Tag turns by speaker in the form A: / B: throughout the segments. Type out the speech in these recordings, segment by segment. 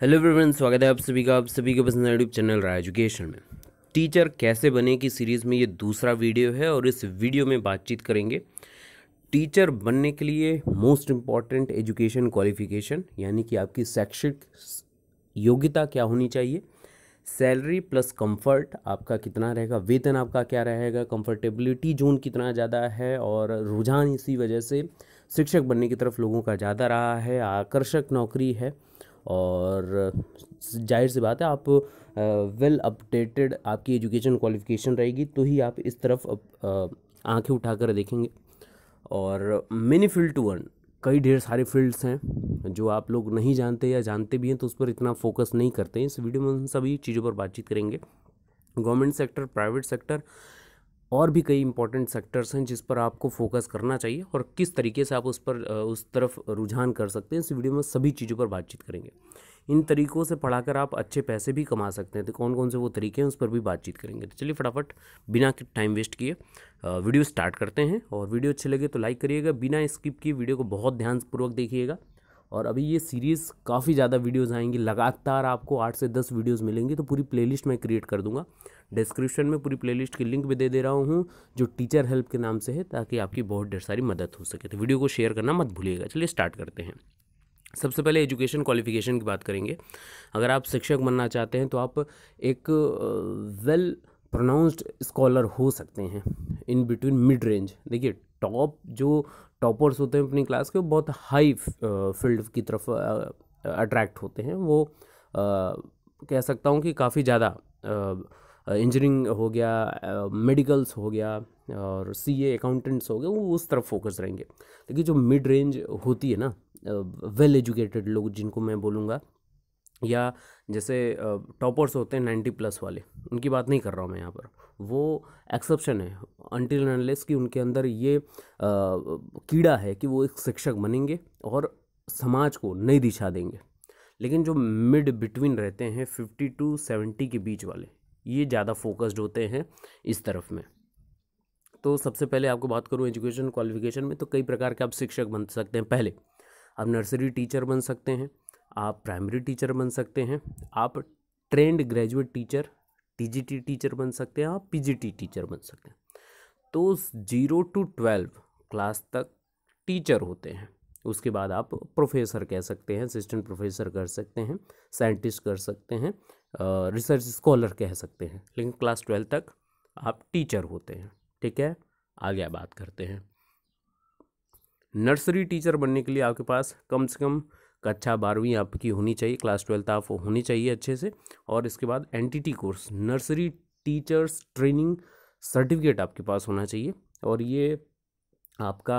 A: hello everyone स्वागत है आप सभी का आप सभी के पसंद यूट्यूब चैनल राय एजुकेशन में टीचर कैसे बने की सीरीज़ में ये दूसरा वीडियो है और इस वीडियो में बातचीत करेंगे टीचर बनने के लिए मोस्ट इम्पॉर्टेंट एजुकेशन क्वालिफिकेशन यानी कि आपकी शैक्षिक योग्यता क्या होनी चाहिए सैलरी प्लस कंफर्ट आपका कितना रहेगा वेतन आपका क्या रहेगा कंफर्टेबिलिटी जोन कितना ज़्यादा है और रुझान इसी वजह से शिक्षक बनने की तरफ लोगों का ज़्यादा रहा है आकर्षक नौकरी है और जाहिर सी बात है आप वेल अपडेटेड आपकी एजुकेशन क्वालिफिकेशन रहेगी तो ही आप इस तरफ आंखें उठाकर देखेंगे और मिनी फील्ड टू वन कई ढेर सारे फील्ड्स हैं जो आप लोग नहीं जानते या जानते भी हैं तो उस पर इतना फोकस नहीं करते हैं इस वीडियो में उन सभी चीज़ों पर बातचीत करेंगे गवर्नमेंट सेक्टर प्राइवेट सेक्टर और भी कई इंपॉर्टेंट सेक्टर्स हैं जिस पर आपको फोकस करना चाहिए और किस तरीके से आप उस पर उस तरफ रुझान कर सकते हैं इस वीडियो में सभी चीज़ों पर बातचीत करेंगे इन तरीकों से पढ़ाकर आप अच्छे पैसे भी कमा सकते हैं तो कौन कौन से वो तरीके हैं उस पर भी बातचीत करेंगे तो चलिए फटाफट बिना टाइम वेस्ट किए वीडियो स्टार्ट करते हैं और वीडियो अच्छे लगे तो लाइक करिएगा बिना स्किप किए वीडियो को बहुत ध्यानपूर्वक देखिएगा और अभी ये सीरीज़ काफ़ी ज़्यादा वीडियोज़ आएंगी लगातार आपको आठ से दस वीडियोज़ मिलेंगी तो पूरी प्लेलिस्ट मैं क्रिएट कर दूंगा डिस्क्रिप्शन में पूरी प्लेलिस्ट की लिंक भी दे दे रहा हूँ जो टीचर हेल्प के नाम से है ताकि आपकी बहुत ढेर सारी मदद हो सके तो वीडियो को शेयर करना मत भूलिएगा चलिए स्टार्ट करते हैं सबसे पहले एजुकेशन क्वालिफिकेशन की बात करेंगे अगर आप शिक्षक बनना चाहते हैं तो आप एक well uh, well, pronounced scholar हो सकते हैं इन बिटवीन मिड रेंज देखिए टॉप जो टॉपर्स होते हैं अपनी क्लास के वो बहुत हाई फील्ड की तरफ अट्रैक्ट होते हैं वो आ, कह सकता हूँ कि काफ़ी ज़्यादा इंजीनियरिंग हो गया मेडिकल्स हो गया और सीए अकाउंटेंट्स हो गए वो उस तरफ फोकस रहेंगे लेकिन जो मिड रेंज होती है ना वेल एजुकेटेड लोग जिनको मैं बोलूँगा या जैसे टॉपर्स होते हैं नाइन्टी प्लस वाले उनकी बात नहीं कर रहा हूँ मैं यहाँ पर वो एक्सेप्शन है अनटिल एनलेस कि उनके अंदर ये आ, कीड़ा है कि वो एक शिक्षक बनेंगे और समाज को नई दिशा देंगे लेकिन जो मिड बिटवीन रहते हैं फिफ्टी टू सेवेंटी के बीच वाले ये ज़्यादा फोकस्ड होते हैं इस तरफ में तो सबसे पहले आपको बात करूँ एजुकेशन क्वालिफिकेशन में तो कई प्रकार के आप शिक्षक बन सकते हैं पहले आप नर्सरी टीचर बन सकते हैं आप प्राइमरी टीचर बन सकते हैं आप trained graduate teacher TGT teacher बन सकते हैं आप पीजीटी टीचर बन सकते हैं तो ज़ीरो टू ट्वेल्व क्लास तक टीचर होते हैं उसके बाद आप प्रोफेसर कह सकते हैं असिस्टेंट प्रोफेसर कर सकते हैं साइंटिस्ट कर सकते हैं रिसर्च स्कॉलर कह सकते हैं लेकिन क्लास ट्वेल्व तक आप टीचर होते हैं ठीक है आगे बात करते हैं नर्सरी टीचर बनने के लिए आपके पास कम से कम कक्षा बारहवीं आपकी होनी चाहिए क्लास ट्वेल्थ आप होनी चाहिए अच्छे से और इसके बाद an course nursery teachers training certificate आपके पास होना चाहिए और ये आपका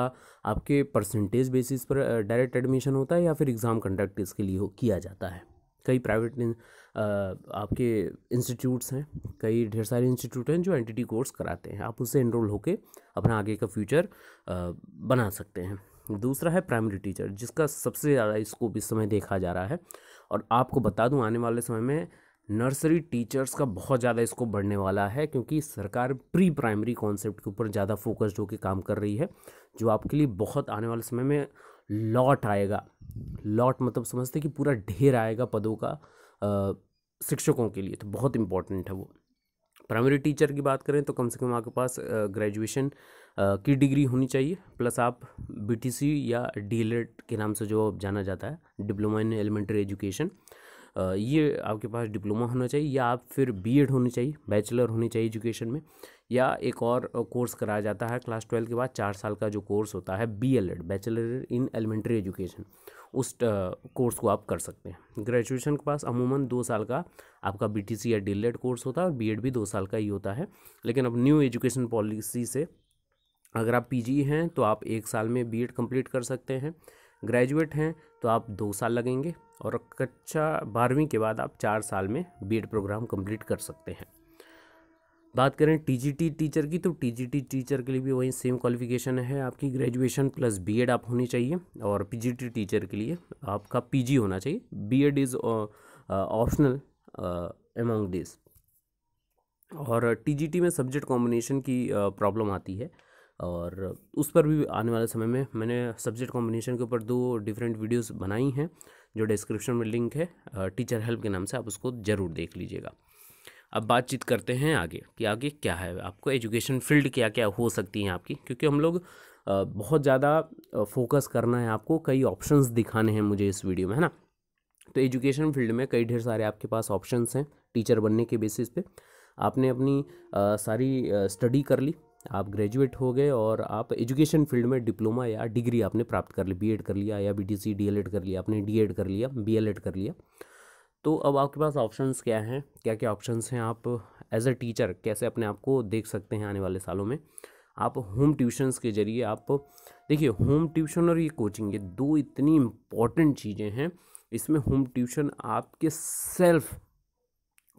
A: आपके परसेंटेज बेसिस पर डायरेक्ट एडमिशन होता है या फिर एग्ज़ाम कंडक्ट इसके लिए हो किया जाता है कई प्राइवेट आपके इंस्टीट्यूट्स हैं कई ढेर सारे इंस्टीट्यूट हैं जो एनटीटी कोर्स कराते हैं आप उससे इनरोल होकर अपना आगे का फ्यूचर बना सकते हैं दूसरा है प्राइमरी टीचर जिसका सबसे ज़्यादा स्कोप इस समय देखा जा रहा है और आपको बता दूं आने वाले समय में नर्सरी टीचर्स का बहुत ज़्यादा इसको बढ़ने वाला है क्योंकि सरकार प्री प्राइमरी कॉन्सेप्ट के ऊपर ज़्यादा फोकस्ड होकर काम कर रही है जो आपके लिए बहुत आने वाले समय में लॉट आएगा लॉट मतलब समझते कि पूरा ढेर आएगा पदों का शिक्षकों के लिए तो बहुत इंपॉर्टेंट है वो प्राइमरी टीचर की बात करें तो कम से कम आपके पास ग्रेजुएशन की डिग्री होनी चाहिए प्लस आप बी या डी e के नाम से जो जाना जाता है डिप्लोमा इन एलिमेंट्री एजुकेशन ये आपके पास डिप्लोमा होना चाहिए या आप फिर बीएड होनी चाहिए बैचलर होनी चाहिए एजुकेशन में या एक और कोर्स कराया जाता है क्लास ट्वेल्व के बाद चार साल का जो कोर्स होता है B L Ed bachelor in elementary education उस कोर्स को आप कर सकते हैं ग्रेजुएशन के पास अमूमन दो साल का आपका बी टी सी या डी एल कोर्स होता है और बी एड भी दो साल का ही होता है लेकिन अब न्यू एजुकेशन पॉलिसी से अगर आप जी e हैं तो आप एक साल में एड कम्प्लीट कर सकते हैं ग्रेजुएट हैं तो आप दो साल लगेंगे और कक्षा बारहवीं के बाद आप चार साल में एड प्रोग्राम कम्प्लीट कर सकते हैं बात करें टीजीटी टीचर की तो टीजीटी टीचर के लिए भी वही सेम क्वालिफिकेशन है आपकी ग्रेजुएशन प्लस बीएड आप होनी चाहिए और पीजीटी टीचर के लिए आपका पीजी होना चाहिए BEd is optional among this और टीजीटी में सब्जेक्ट कॉम्बिनेशन की प्रॉब्लम uh, आती है और उस पर भी आने वाले समय में मैंने सब्जेक्ट कॉम्बिनेशन के ऊपर दो डिफरेंट वीडियोस बनाई हैं जो डिस्क्रिप्शन में लिंक है टीचर uh, हेल्प के नाम से आप उसको ज़रूर देख लीजिएगा अब बातचीत करते हैं आगे कि आगे क्या है आपको एजुकेशन फील्ड क्या क्या हो सकती हैं आपकी क्योंकि हम लोग बहुत ज़्यादा फोकस करना है आपको कई ऑप्शंस दिखाने हैं मुझे इस वीडियो में है ना तो एजुकेशन फील्ड में कई ढेर सारे आपके पास ऑप्शंस हैं टीचर बनने के बेसिस पे आपने अपनी आ, सारी स्टडी कर ली आप ग्रेजुएट हो गए और आप एजुकेशन फील्ड में डिप्लोमा या डिग्री आपने प्राप्त कर ली बीएड कर लिया या बीटीसी डीएलएड कर लिया आपने डीएड कर लिया बीएलएड कर लिया तो अब आपके पास ऑप्शंस क्या हैं क्या क्या ऑप्शंस हैं आप एज अ टीचर कैसे अपने आप को देख सकते हैं आने वाले सालों में आप होम ट्यूशन्स के ज़रिए आप देखिए होम ट्यूशन और ये कोचिंग ये दो इतनी इम्पॉर्टेंट चीज़ें हैं इसमें होम ट्यूशन आपके सेल्फ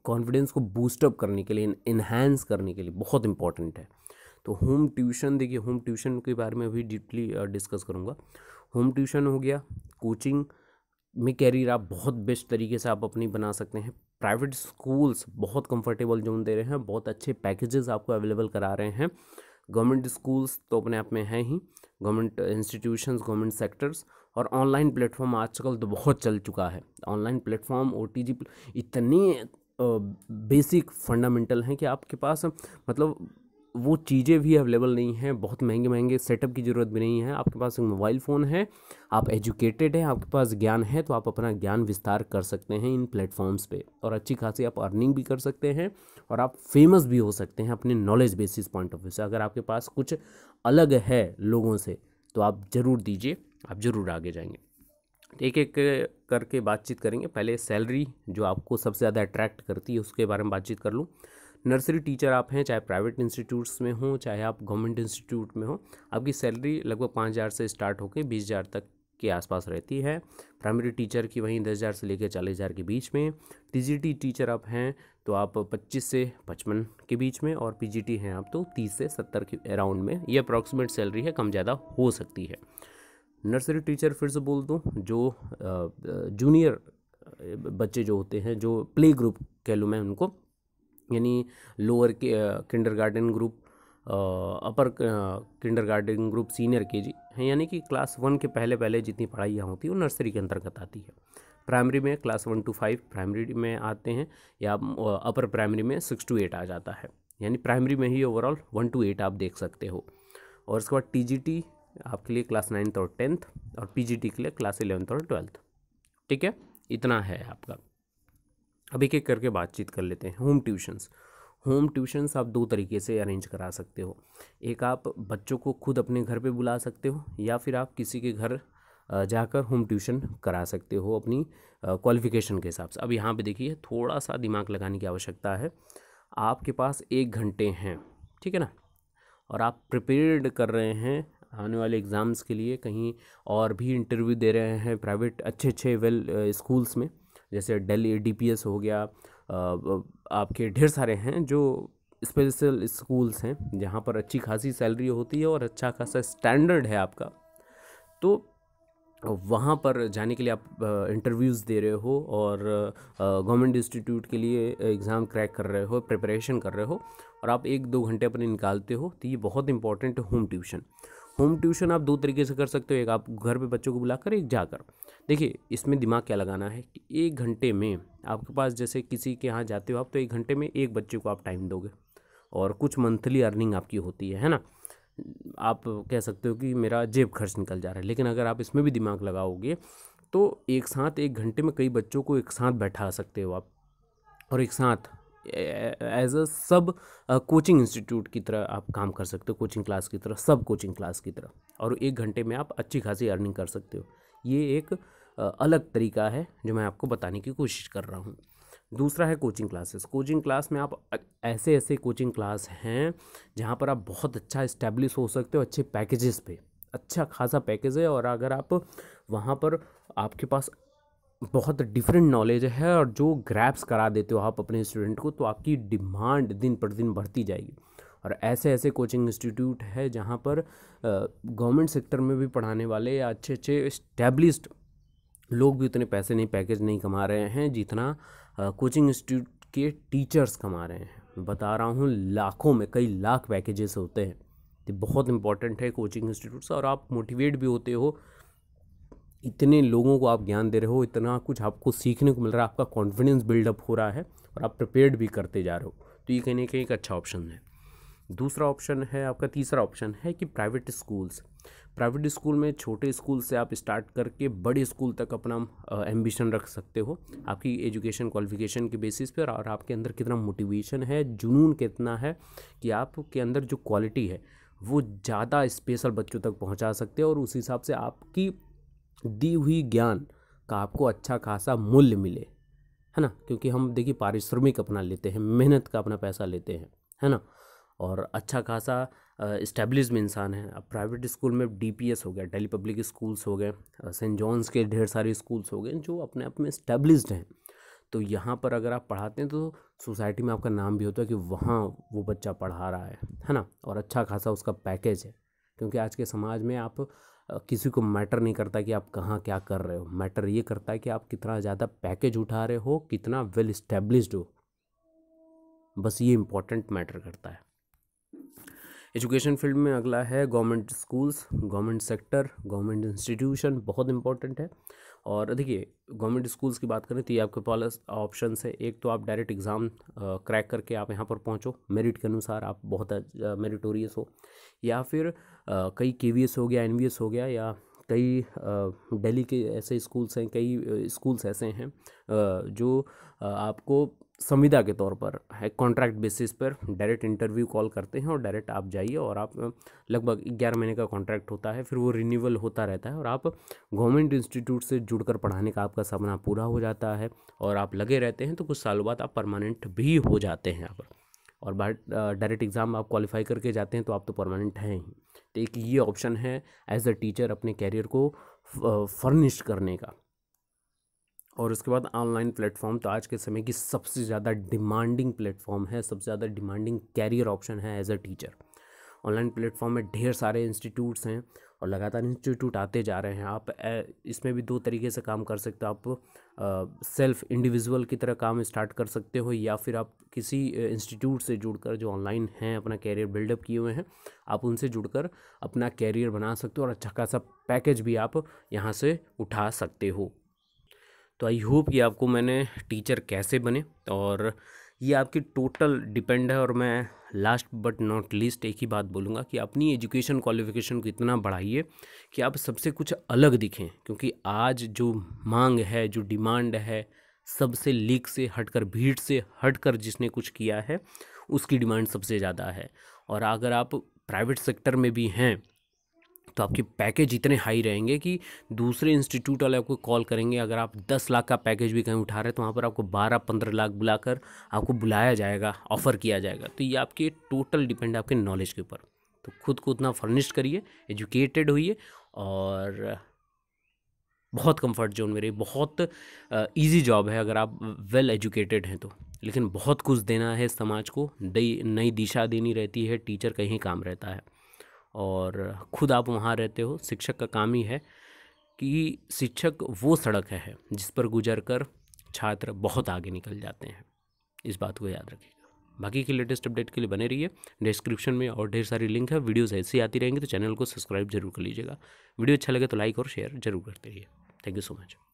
A: कॉन्फिडेंस को बूस्टअप करने के लिए इन्हेंस करने के लिए बहुत इंपॉर्टेंट है तो होम ट्यूशन देखिए होम ट्यूशन के बारे में भी डीपली डिस्कस करूँगा होम ट्यूशन हो गया कोचिंग में कैरियर आप बहुत बेस्ट तरीके से आप अपनी बना सकते हैं प्राइवेट स्कूल्स बहुत कंफर्टेबल जोन दे रहे हैं बहुत अच्छे पैकेजेस आपको अवेलेबल करा रहे हैं गवर्नमेंट स्कूल्स तो अपने आप में हैं ही गवर्नमेंट इंस्टीट्यूशन गवर्नमेंट सेक्टर्स और ऑनलाइन प्लेटफॉर्म आजकल तो बहुत चल चुका है ऑनलाइन प्लेटफॉर्म ओ इतने बेसिक फंडामेंटल हैं कि आपके पास मतलब वो चीज़ें भी अवेलेबल नहीं हैं बहुत महंगे महंगे सेटअप की ज़रूरत भी नहीं है आपके पास एक मोबाइल फ़ोन है आप एजुकेटेड हैं आपके पास ज्ञान है तो आप अपना ज्ञान विस्तार कर सकते हैं इन प्लेटफॉर्म्स पे और अच्छी खासी आप अर्निंग भी कर सकते हैं और आप फेमस भी हो सकते हैं अपने knowledge basis point of view से अगर आपके पास कुछ अलग है लोगों से तो आप ज़रूर दीजिए आप ज़रूर आगे जाएंगे एक एक करके बातचीत करेंगे पहले सैलरी जो आपको सबसे ज़्यादा अट्रैक्ट करती है उसके बारे में बातचीत कर लूँ नर्सरी टीचर आप हैं चाहे प्राइवेट इंस्टीट्यूट्स में हों चाहे आप गवर्नमेंट इंस्टीट्यूट में हो आपकी सैलरी लगभग पाँच हज़ार से स्टार्ट होकर बीस हज़ार तक के आसपास रहती है प्राइमरी टीचर की वहीं दस हज़ार से लेकर चालीस हज़ार के बीच में टीजीटी टीचर आप हैं तो आप पच्चीस से पचपन के बीच में और पीजीटी हैं आप तो तीस से सत्तर के अराउंड में ये अप्रॉक्सीमेट सैलरी है कम ज़्यादा हो सकती है नर्सरी टीचर फिर से बोल दूँ जो जूनियर बच्चे जो होते हैं जो प्ले ग्रुप कह लूँ मैं उनको यानी लोअर के kindergarten group upper kindergarten group senior K G हैं यानी कि क्लास वन के पहले पहले जितनी पढ़ाइयाँ होती हैं वो नर्सरी के अंतर्गत आती है प्राइमरी में class one to five primary में आते हैं या अपर प्राइमरी में सिक्स टू एट आ जाता है यानी प्राइमरी में ही ओवरऑल वन टू एट आप देख सकते हो और उसके बाद टी आपके लिए क्लास नाइन्थ और टेंथ और पी के लिए क्लास इलेवंथ और ट्वेल्थ ठीक है इतना है आपका अब एक एक करके बातचीत कर लेते हैं होम ट्यूशन्स होम ट्यूशन्स आप दो तरीके से अरेंज करा सकते हो एक आप बच्चों को खुद अपने घर पे बुला सकते हो या फिर आप किसी के घर जाकर होम ट्यूशन करा सकते हो अपनी क्वालिफ़िकेशन के हिसाब से अब यहाँ पे देखिए थोड़ा सा दिमाग लगाने की आवश्यकता है आपके पास एक घंटे हैं ठीक है ना और आप प्रिपेयर्ड कर रहे हैं आने वाले एग्ज़ाम्स के लिए कहीं और भी इंटरव्यू दे रहे हैं प्राइवेट अच्छे अच्छे वेल स्कूल्स में जैसे डेली डी पी एस हो गया आपके ढेर सारे हैं जो स्पेशल स्कूल्स हैं जहाँ पर अच्छी खासी सैलरी होती है और अच्छा खासा स्टैंडर्ड है आपका तो वहाँ पर जाने के लिए आप इंटरव्यूज़ दे रहे हो और गवर्नमेंट इंस्टीट्यूट के लिए एग्ज़ाम क्रैक कर रहे हो प्रिपरेशन कर रहे हो और आप एक दो घंटे अपने निकालते हो तो ये बहुत इंपॉर्टेंट है होम ट्यूशन होम ट्यूशन आप दो तरीके से कर सकते हो एक आप घर पे बच्चों को बुलाकर एक जाकर देखिए इसमें दिमाग क्या लगाना है कि एक घंटे में आपके पास जैसे किसी के यहाँ जाते हो आप तो एक घंटे में एक बच्चे को आप टाइम दोगे और कुछ मंथली अर्निंग आपकी होती है है ना आप कह सकते हो कि मेरा जेब खर्च निकल जा रहा है लेकिन अगर आप इसमें भी दिमाग लगाओगे तो एक साथ एक घंटे में कई बच्चों को एक साथ बैठा सकते हो आप और एक साथ एज अ सब कोचिंग इंस्टीट्यूट की तरह आप काम कर सकते हो कोचिंग क्लास की तरह सब कोचिंग क्लास की तरह और एक घंटे में आप अच्छी खासी अर्निंग कर सकते हो ये एक अलग तरीका है जो मैं आपको बताने की कोशिश कर रहा हूँ दूसरा है कोचिंग क्लासेस कोचिंग क्लास में आप ऐसे ऐसे कोचिंग क्लास हैं जहाँ पर आप बहुत अच्छा इस्टेब्लिश हो सकते हो अच्छे पैकेजेस पे अच्छा खासा पैकेज है और अगर आप वहाँ पर आपके पास बहुत डिफरेंट नॉलेज है और जो ग्रैप्स करा देते हो आप अपने स्टूडेंट को तो आपकी डिमांड दिन पर दिन बढ़ती जाएगी और ऐसे ऐसे कोचिंग इंस्टीट्यूट है जहाँ पर गवर्नमेंट सेक्टर में भी पढ़ाने वाले या अच्छे अच्छे इस्टेब्लिश्ड लोग भी उतने पैसे नहीं पैकेज नहीं कमा रहे हैं जितना कोचिंग इंस्टीट्यूट के टीचर्स कमा रहे हैं बता रहा हूँ लाखों में कई लाख पैकेजेस होते हैं तो बहुत इंपॉर्टेंट है कोचिंग इंस्टीट्यूट्स और आप मोटिवेट भी होते हो इतने लोगों को आप ज्ञान दे रहे हो इतना कुछ आपको सीखने को मिल रहा है आपका कॉन्फिडेंस बिल्डअप हो रहा है और आप प्रिपेयर्ड भी करते जा रहे हो तो ये कहीं ना कहीं एक अच्छा ऑप्शन है दूसरा ऑप्शन है आपका तीसरा ऑप्शन है कि प्राइवेट स्कूल्स प्राइवेट स्कूल में छोटे स्कूल से आप स्टार्ट करके बड़े स्कूल तक अपना एम्बिशन रख सकते हो आपकी एजुकेशन क्वालिफिकेशन के बेसिस पर और आपके अंदर कितना मोटिवेशन है जुनून कितना है कि आपके अंदर जो क्वालिटी है वो ज़्यादा स्पेशल बच्चों तक पहुंचा सकते हो और उस हिसाब से आपकी दी हुई ज्ञान का आपको अच्छा खासा मूल्य मिले है ना क्योंकि हम देखिए पारिश्रमिक अपना लेते हैं मेहनत का अपना पैसा लेते हैं है ना और अच्छा खासा इस्टेब्लिश में इंसान है अब प्राइवेट स्कूल में डीपीएस हो गया डेली पब्लिक स्कूल्स हो गए सेंट जॉन्स के ढेर सारे स्कूल्स हो गए जो अपने आप में इस्टेब्लिश्ड हैं तो यहाँ पर अगर आप पढ़ाते हैं तो सोसाइटी में आपका नाम भी होता है कि वहाँ वो बच्चा पढ़ा रहा है है ना और अच्छा खासा उसका पैकेज है क्योंकि आज के समाज में आप किसी को मैटर नहीं करता कि आप कहाँ क्या कर रहे हो मैटर ये करता है कि आप कितना ज़्यादा पैकेज उठा रहे हो कितना वेल इस्टेब्लिश्ड हो बस ये इम्पोर्टेंट मैटर करता है एजुकेशन फील्ड में अगला है government schools government sector government institution बहुत इंपॉर्टेंट है और देखिए गवर्नमेंट स्कूल्स की बात करें तो ये आपके पास ऑप्शन है एक तो आप डायरेक्ट एग्ज़ाम क्रैक करके आप यहाँ पर पहुँचो मेरिट के अनुसार आप बहुत मेरिटोरियस हो या फिर आ, कई के हो गया एन हो गया या कई दिल्ली के ऐसे स्कूल्स हैं कई स्कूल्स ऐसे हैं जो आपको संविदा के तौर पर है कॉन्ट्रैक्ट बेसिस पर डायरेक्ट इंटरव्यू कॉल करते हैं और डायरेक्ट आप जाइए और आप लगभग ग्यारह महीने का कॉन्ट्रैक्ट होता है फिर वो रिन्यूअल होता रहता है और आप गवर्नमेंट इंस्टीट्यूट से जुड़कर पढ़ाने का आपका सपना पूरा हो जाता है और आप लगे रहते हैं तो कुछ सालों बाद आप परमानेंट भी हो जाते हैं यहाँ पर और डायरेक्ट एग्ज़ाम आप क्वालिफाई करके जाते हैं तो आप तो परमानेंट हैं ही तो एक ये ऑप्शन है एज अ टीचर अपने कैरियर को फर्निश करने का और उसके बाद ऑनलाइन प्लेटफॉर्म तो आज के समय की सबसे ज़्यादा डिमांडिंग प्लेटफॉर्म है सबसे ज़्यादा डिमांडिंग कैरियर ऑप्शन है as a teacher online platform में ढेर सारे इंस्टीट्यूट्स हैं और लगातार इंस्टीट्यूट आते जा रहे हैं आप इसमें भी दो तरीके से काम कर सकते हो आप सेल्फ इंडिविजुअल की तरह काम स्टार्ट कर सकते हो या फिर आप किसी इंस्टीट्यूट से जुड़कर जो ऑनलाइन हैं अपना कैरियर बिल्डअप किए हुए हैं आप उनसे जुड़कर अपना कैरियर बना सकते हो और अच्छा खासा पैकेज भी आप यहाँ से उठा सकते हो तो आई होप कि आपको मैंने टीचर कैसे बने और ये आपकी टोटल डिपेंड है और मैं लास्ट बट नॉट लीस्ट एक ही बात बोलूँगा कि अपनी एजुकेशन क्वालिफिकेशन को इतना बढ़ाइए कि आप सबसे कुछ अलग दिखें क्योंकि आज जो मांग है जो डिमांड है सबसे लीक से हटकर भीड़ से हटकर जिसने कुछ किया है उसकी डिमांड सबसे ज़्यादा है और अगर आप प्राइवेट सेक्टर में भी हैं तो आपके पैकेज इतने हाई रहेंगे कि दूसरे इंस्टीट्यूट वाले आपको कॉल करेंगे अगर आप दस लाख का पैकेज भी कहीं उठा रहे हैं तो वहाँ पर आपको बारह पंद्रह लाख बुलाकर आपको बुलाया जाएगा ऑफ़र किया जाएगा तो ये आपके टोटल डिपेंड है आपके नॉलेज के ऊपर तो खुद को उतना फर्निश्ड करिए एजुकेटेड होइए और बहुत कंफर्ट जोन मेरे बहुत इजी जॉब है अगर आप वेल एजुकेटेड हैं तो लेकिन बहुत कुछ देना है समाज को नई दिशा देनी रहती है टीचर कहीं काम रहता है और खुद आप वहाँ रहते हो शिक्षक का काम ही है कि शिक्षक वो सड़क है जिस पर गुजर कर छात्र बहुत आगे निकल जाते हैं इस बात को याद रखिएगा बाकी की लेटेस्ट अपडेट के लिए बने रहिए डिस्क्रिप्शन में और ढेर सारी लिंक है वीडियोस ऐसी आती रहेंगी तो चैनल को सब्सक्राइब जरूर कर लीजिएगा वीडियो अच्छा लगे तो लाइक और शेयर जरूर करते रहिए थैंक यू सो मच